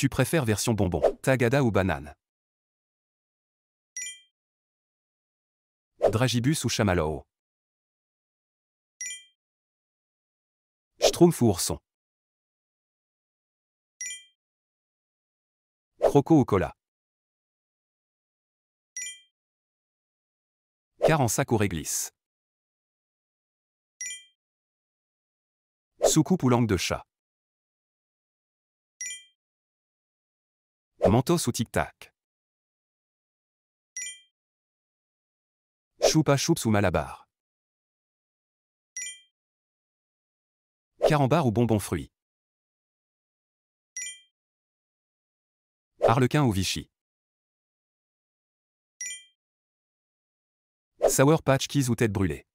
Tu préfères version bonbon, tagada ou banane Dragibus ou chamallow Schtroumpf ou ourson Croco ou cola Car en sac ou réglisse Soucoupe ou langue de chat Mentos ou Tic Tac. Choupa Choups ou Malabar. Carambar ou bonbon fruit. Harlequin ou Vichy. Sour Patch Keys ou tête brûlée.